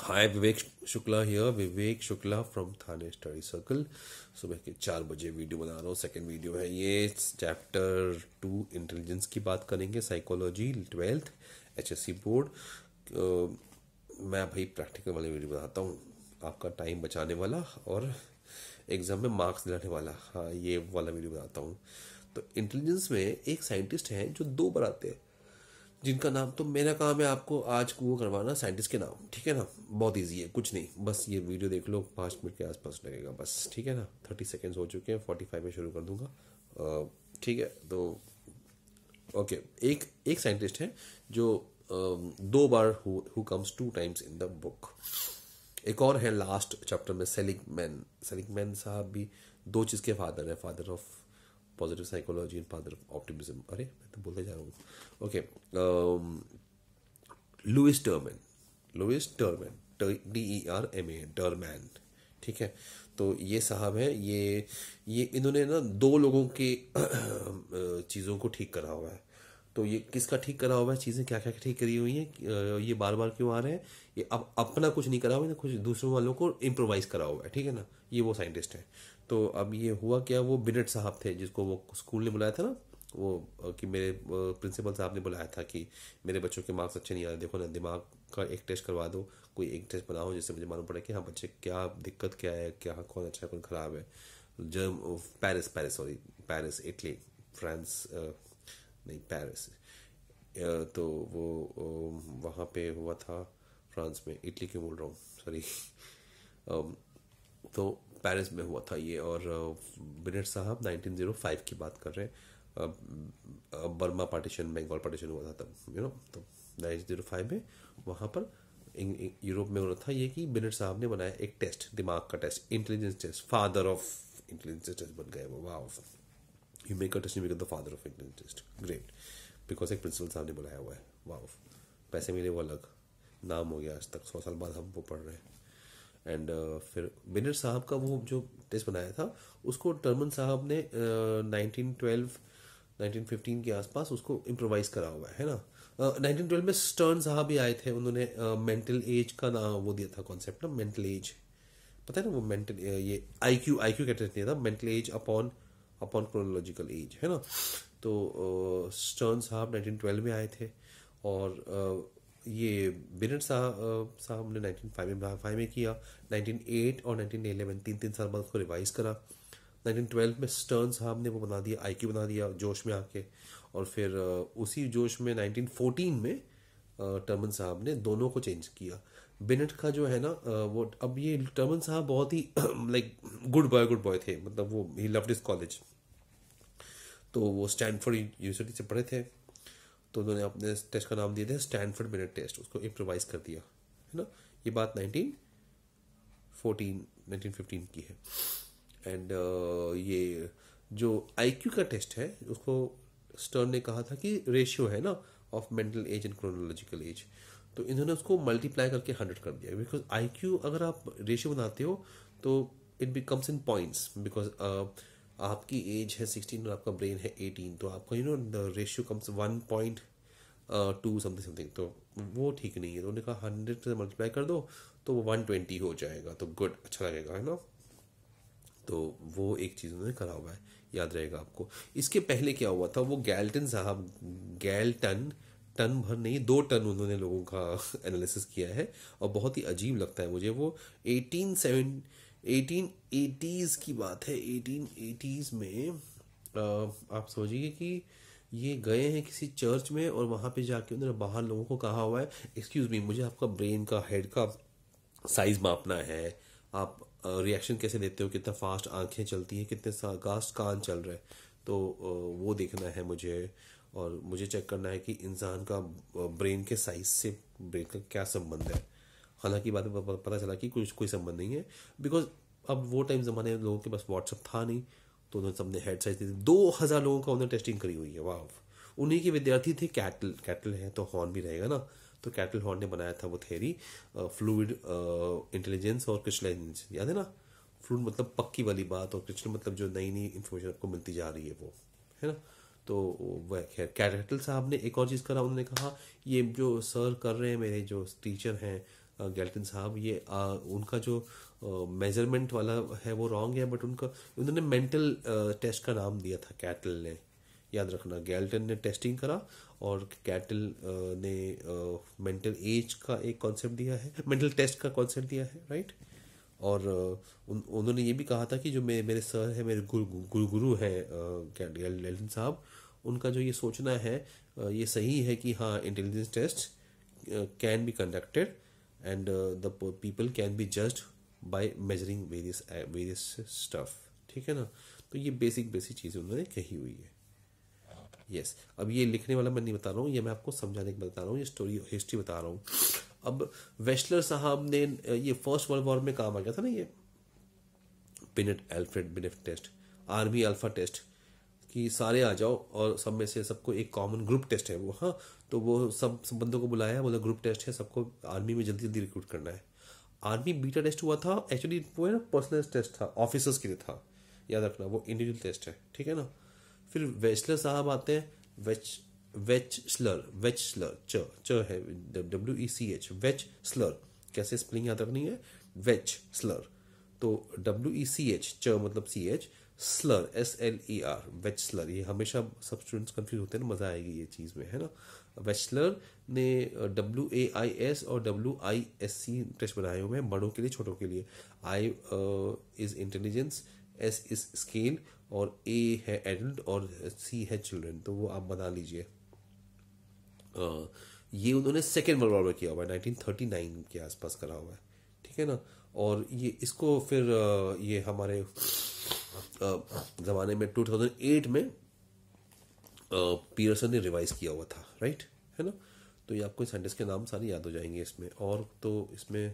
hi Vivek Shukla here Vivek Shukla from Thane study circle सुबह के चार बजे वीडियो बना रहा हूँ सेकंड वीडियो है ये चैप्टर टू इंटेलिजेंस की बात करेंगे साइकोलॉजी ट्वेल्थ एचएससी बोर्ड मैं भाई प्रैक्टिकल वाले वीडियो बनाता हूँ आपका टाइम बचाने वाला और एग्जाम में मार्क्स दिलाने वाला हाँ ये वाला वीडियो बनाता हूँ तो इंटेलिजेंस में एक साइंटिस्ट है जो दो बार आते हैं जिनका नाम तो मेरा काम है आपको आज वो करवाना साइंटिस्ट के नाम ठीक है ना बहुत ईजी है कुछ नहीं बस ये वीडियो देख लो पाँच मिनट के आसपास लगेगा बस ठीक है ना थर्टी सेकेंड्स हो चुके हैं फोर्टी फाइव में शुरू कर दूंगा ठीक है तो ओके एक एक साइंटिस्ट है जो दो बार who comes two times in the book एक और है लास्ट चैप्टर में सेलिक मैन सेलिक मैन साहब भी दो चीज़ के फादर हैं father of positive psychology and positive optimism अरे मैं तो बोलते जा रहा हूँ okay Louis Terman Louis Terman D E R M A Terman ठीक है तो ये साहब हैं ये ये इन्होंने ना दो लोगों के चीज़ों को ठीक करा हुआ है तो ये किसका ठीक करा हुआ है चीज़ें क्या क्या ठीक करी हुई हैं ये बार बार क्यों आ रहे हैं ये अब अपना कुछ नहीं करा हुआ है कुछ दूसरों वालों को इम्प्रोवाइज़ करा हुआ है ठीक है ना ये वो साइंटिस्ट हैं तो अब ये हुआ क्या वो बिनट साहब थे जिसको वो स्कूल ने बुलाया था ना वो कि मेरे प्रिंसिपल साहब ने बुलाया था कि मेरे बच्चों के मार्क्स अच्छे नहीं आ रहे देखो ना दिमाग का एक टेस्ट करवा दो कोई एक टेस्ट बनाओ जिससे मुझे मालूम पड़े कि हाँ बच्चे क्या दिक्कत क्या है क्या कौन अच्छा है कौन ख़राब है जर्म Paris Paris sorry Paris Italy France नहीं पेरिस तो वो वहाँ पे हुआ था फ्रांस में इटली क्यों बोल रहा हूँ सॉरी तो पेरिस में हुआ था ये और बिनेट साहब 1905 की बात कर रहे हैं बर्मा पार्टीशन बंगाल पार्टीशन हुआ था तब यू नो तो 1905 में वहाँ पर यूरोप में हुआ था ये कि बिनेट साहब ने बनाया एक टेस्ट दिमाग का test intelligence test father of intelligence test बन गए वो वाह you make a test become the father of Indian test great because एक प्रिंसिपल साहब ने बुलाया हुआ है वाह पैसे मिले वो अलग नाम हो गया आज तक सौ साल बाद हम वो पढ़ रहे हैं एंड uh, फिर बिनर साहब का वो जो टेस्ट बनाया था उसको टर्मन साहब ने नाइनटीन ट्वेल्व नाइनटीन फिफ्टीन के आसपास उसको इम्प्रोवाइज करा हुआ है ना नाइनटीन uh, ट्वेल्व में स्टर्न साहब भी आए थे उन्होंने मेंटल uh, एज का नाम वो दिया था कॉन्सेप्ट ना मेंटल एज पता है ना वो मेंटल uh, ये आई क्यू आई क्यू कहते दिया था mental age upon upon chronological age है ना तो स्टर्न साहब 1912 में आए थे और ये बिनेट साहब साहब ने नाइनटीन फाइव में फाइव में किया 1908 और 1911 तीन तीन साल बाद उसको रिवाइज करा 1912 में स्टर्न साहब ने वो बना दिया आई बना दिया जोश में आके और फिर उसी जोश में 1914 में टर्मन साहब ने दोनों को चेंज किया बिनट का जो है ना वो अब ये टर्मन साहब बहुत ही like good boy good boy थे मतलब वो ही लव इज कॉलेज तो वो स्टैनफोर्ड यूनिवर्सिटी से पढ़े थे तो उन्होंने अपने टेस्ट का नाम दिया था स्टैनफोर्ड बिनट टेस्ट उसको इम्प्रोवाइज कर दिया है ना ये बात नाइनटीन फोर्टीन नाइनटीन फिफ्टीन की है एंड uh, ये जो आई का टेस्ट है उसको स्टर्न ने कहा था कि रेशियो है ना of mental age and chronological age तो इन्होंने उसको मल्टीप्लाई करके हंड्रेड कर दिया बिकॉज आई क्यू अगर आप रेशियो बनाते हो तो it becomes in points because आपकी एज है सिक्सटीन और आपका ब्रेन है एटीन तो आपका you know ratio comes one point two something something तो वो ठीक नहीं है तो उन्होंने कहा हंड्रेड से मल्टीप्लाई कर दो तो वो वन ट्वेंटी हो जाएगा तो गुड अच्छा लगेगा है ना तो वो एक चीज़ उन्होंने करा हुआ है याद रहेगा आपको इसके पहले क्या हुआ था वो गैल्टन साहब गैल्टन टन भर नहीं दो टन उन्होंने लोगों का एनालिसिस किया है और बहुत ही अजीब लगता है मुझे वो एटीन सेवन एटीन एटीज़ की बात है एटीन एटीज़ में आ, आप सोचिए कि ये गए हैं किसी चर्च में और वहाँ पे जाके उन्होंने बाहर लोगों को कहा हुआ है एक्सक्यूज़ मी मुझे आपका ब्रेन का हेड का साइज़ मापना है आप रिएक्शन कैसे देते हो कितना फास्ट आंखें चलती हैं कितने गास्ट कान चल रहे हैं तो वो देखना है मुझे और मुझे चेक करना है कि इंसान का ब्रेन के साइज से ब्रेन का क्या संबंध है हालांकि बाद में पता चला कि कुछ कोई संबंध नहीं है बिकॉज अब वो टाइम ज़माने में लोगों के पास व्हाट्सअप था नहीं तो उन्होंने सबने हेड साइज दी दो हज़ार लोगों का उन्होंने टेस्टिंग करी हुई है वाह उन्हीं के विद्यार्थी थे कैटल कैटल हैं तो हॉर्न भी रहेगा ना तो कैटल हॉर्न ने बनाया था वो थेरी फ्लूड इंटेलिजेंस और क्रिस्टलाइजेंस याद है ना फ्लूड मतलब पक्की वाली बात और क्रिस्टल मतलब जो नई नई इन्फॉर्मेशन आपको मिलती जा रही है वो है ना तो वह खैर कैटल साहब ने एक और चीज़ करा उन्होंने कहा ये जो सर कर रहे हैं मेरे जो टीचर हैं गैल्टन साहब ये आ, उनका जो मेजरमेंट वाला है वो रॉन्ग है बट उनका उन्होंने मेंटल टेस्ट का नाम दिया था कैटल ने याद रखना गैल्टन ने टेस्टिंग करा और कैटल ने मेंटल एज का एक कॉन्सेप्ट दिया है मेंटल टेस्ट का कॉन्सेप्ट दिया है राइट और उन उन्होंने ये भी कहा था कि जो मेरे मेरे सर है मेरे गुरु गुरु, गुरु है गैल्टन साहब उनका जो ये सोचना है ये सही है कि हाँ intelligence test can be conducted and the people can be judged by measuring various various stuff ठीक है ना तो ये बेसिक बेसिक चीज़ें उन्होंने कही हुई है यस अब ये लिखने वाला मैं नहीं बता रहा हूँ ये मैं आपको समझाने के बता रहा हूँ ये स्टोरी हिस्ट्री बता रहा हूँ अब वेस्लर साहब ने ये फर्स्ट वर्ल्ड वॉर में काम आ गया था ना ये Binet Alfred Binet test army alpha test कि सारे आ जाओ और सब में से सबको एक कॉमन ग्रुप टेस्ट है वो हाँ तो वो सब संबंधों को बुलाया बोला ग्रुप टेस्ट है सबको आर्मी में जल्दी जल्दी रिक्रूट करना है आर्मी बीटा टेस्ट हुआ था एक्चुअली वो है ना पर्सनल टेस्ट था ऑफिसर्स के लिए था याद रखना वो इंडिविजुअल टेस्ट है ठीक है ना फिर वेस्लर साहब आते हैं Wechsler Wechsler Wechsler च च है W E C H Wechsler कैसे स्पेलिंग याद रखनी है वेच स्लर तो डब्ल्यू ई सी एच च मतलब सी एच स्लर S L E R Wechsler ये हमेशा सब स्टूडेंट्स कंफ्यूज होते हैं ना मज़ा आएगी ये चीज़ में है ना वेस्लर ने डब्ल्यू ए आई एस और W I S C test बनाए हुए हैं बड़ों के लिए छोटों के लिए I is intelligence S is scale और ए है एडल्ट और सी है चिल्ड्रन तो वो आप बना लीजिए ये उन्होंने सेकेंड वर्ल्ड वॉर में किया हुआ है नाइनटीन थर्टी नाइन के आसपास करा हुआ है ठीक है ना और ये इसको फिर ये हमारे ज़माने में टू थाउजेंड एट में पीरसन ने रिवाइज किया हुआ था राइट है ना तो ये आपको साइंटिस्ट के नाम सारे याद हो जाएंगे इसमें और तो इसमें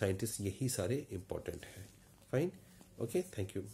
साइंटिस्ट यही सारे इम्पोर्टेंट हैं फाइन ओके थैंक यू